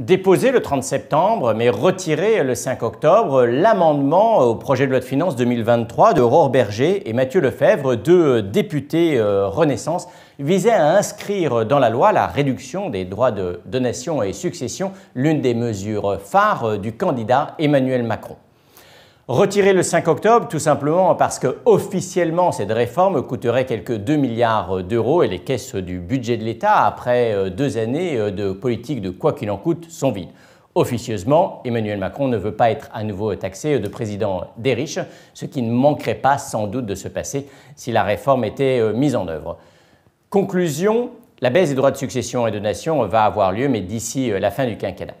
déposé le 30 septembre, mais retiré le 5 octobre, l'amendement au projet de loi de finances 2023 de Berger et Mathieu Lefebvre, deux députés euh, Renaissance, visait à inscrire dans la loi la réduction des droits de donation et succession, l'une des mesures phares du candidat Emmanuel Macron. Retirer le 5 octobre, tout simplement parce que officiellement cette réforme coûterait quelques 2 milliards d'euros et les caisses du budget de l'État, après euh, deux années euh, de politique de quoi qu'il en coûte, sont vides. Officieusement, Emmanuel Macron ne veut pas être à nouveau taxé de président des riches, ce qui ne manquerait pas sans doute de se passer si la réforme était euh, mise en œuvre. Conclusion, la baisse des droits de succession et de donation va avoir lieu, mais d'ici la fin du quinquennat.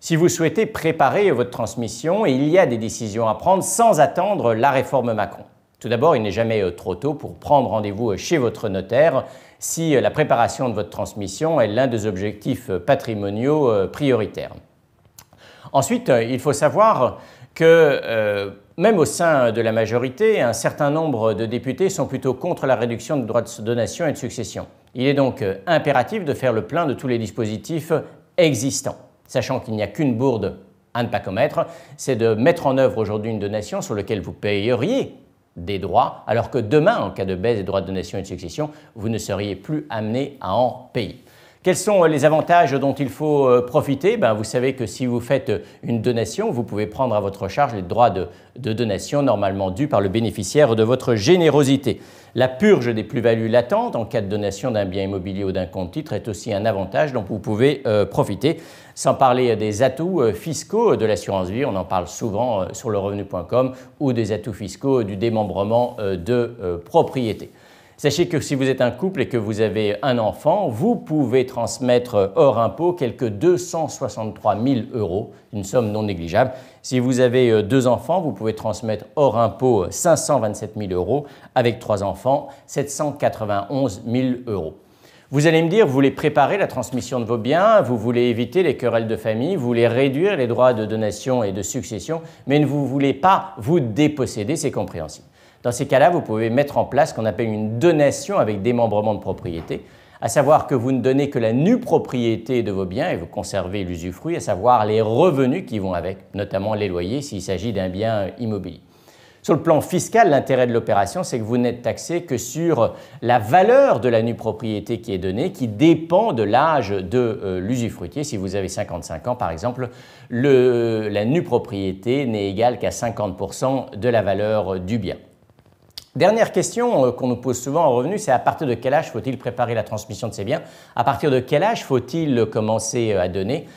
Si vous souhaitez préparer votre transmission, il y a des décisions à prendre sans attendre la réforme Macron. Tout d'abord, il n'est jamais euh, trop tôt pour prendre rendez-vous euh, chez votre notaire si euh, la préparation de votre transmission est l'un des objectifs patrimoniaux prioritaires. Ensuite, il faut savoir que même au sein de la majorité, un certain nombre de députés sont plutôt contre la réduction de droits de donation et de succession. Il est donc impératif de faire le plein de tous les dispositifs existants sachant qu'il n'y a qu'une bourde à ne pas commettre, c'est de mettre en œuvre aujourd'hui une donation sur laquelle vous payeriez des droits, alors que demain, en cas de baisse des droits de donation et de succession, vous ne seriez plus amené à en payer. Quels sont euh, les avantages dont il faut euh, profiter ben, Vous savez que si vous faites euh, une donation, vous pouvez prendre à votre charge les droits de, donation normalement dus par le bénéficiaire de votre générosité. La purge des plus-values latentes en cas de donation d'un bien immobilier ou d'un compte-titre est aussi un avantage dont vous pouvez profiter. Sans parler des atouts fiscaux de l'assurance vie, on en parle souvent sur le revenu.com, ou des atouts fiscaux du démembrement de propriété. Sachez que si vous êtes un couple et que vous avez un enfant, vous pouvez transmettre euh, hors impôt quelques 263 000 euros, une somme non négligeable. Si vous avez euh, deux enfants, vous pouvez transmettre hors impôt 527 euh, 000 euros, avec trois enfants, 791 000 euros. Vous allez me dire, vous voulez préparer la transmission de vos biens, vous voulez éviter les querelles de famille, vous voulez réduire les droits de donation et de succession, mais ne vous voulez pas vous déposséder, c'est compréhensible. Dans ces cas-là, vous pouvez mettre en place ce qu'on appelle une donation avec démembrement de propriété, à savoir que vous ne donnez que la nue propriété de vos biens et vous conservez l'usufruit, à savoir les revenus qui vont avec, notamment les loyers s'il s'agit d'un bien immobilier. Sur le plan fiscal, l'intérêt de l'opération, c'est que vous n'êtes taxé que sur la valeur de la nue propriété qui est donnée, qui dépend de l'âge de euh, l'usufruitier. Si vous avez 55 ans, par exemple, la nue propriété n'est égale qu'à 50% de la valeur du bien. Dernière question euh, qu'on nous pose souvent en revenu, c'est à partir de quel âge faut-il préparer la transmission de ses biens À partir de quel âge faut-il commencer euh, à donner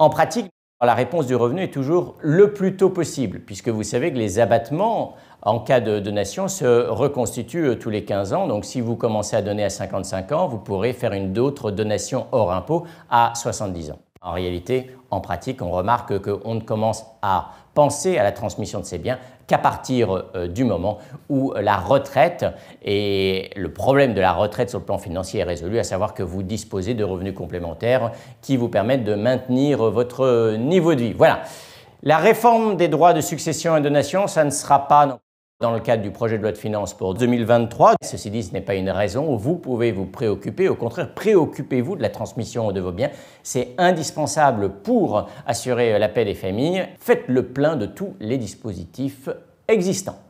En pratique, la réponse du revenu est toujours le plus tôt possible, puisque vous savez que les abattements en cas de donation se reconstituent euh, tous les 15 ans. Donc si vous commencez à donner à 55 ans, vous pourrez faire une autre donation hors impôt à 70 ans. En réalité, en pratique, on remarque qu'on ne commence à penser à la transmission de ces biens qu'à partir euh, du moment où euh, la retraite et le problème de la retraite sur le plan financier est résolu, à savoir que vous disposez de revenus complémentaires qui vous permettent de maintenir euh, votre niveau de vie. Voilà. La réforme des droits de succession et donation, ça ne sera pas dans le cadre du projet de loi de finances pour 2023. Ceci dit, ce n'est pas une raison. Vous pouvez vous préoccuper. Au contraire, préoccupez-vous de la transmission de vos biens. C'est indispensable pour assurer la paix des familles. Faites le plein de tous les dispositifs existants.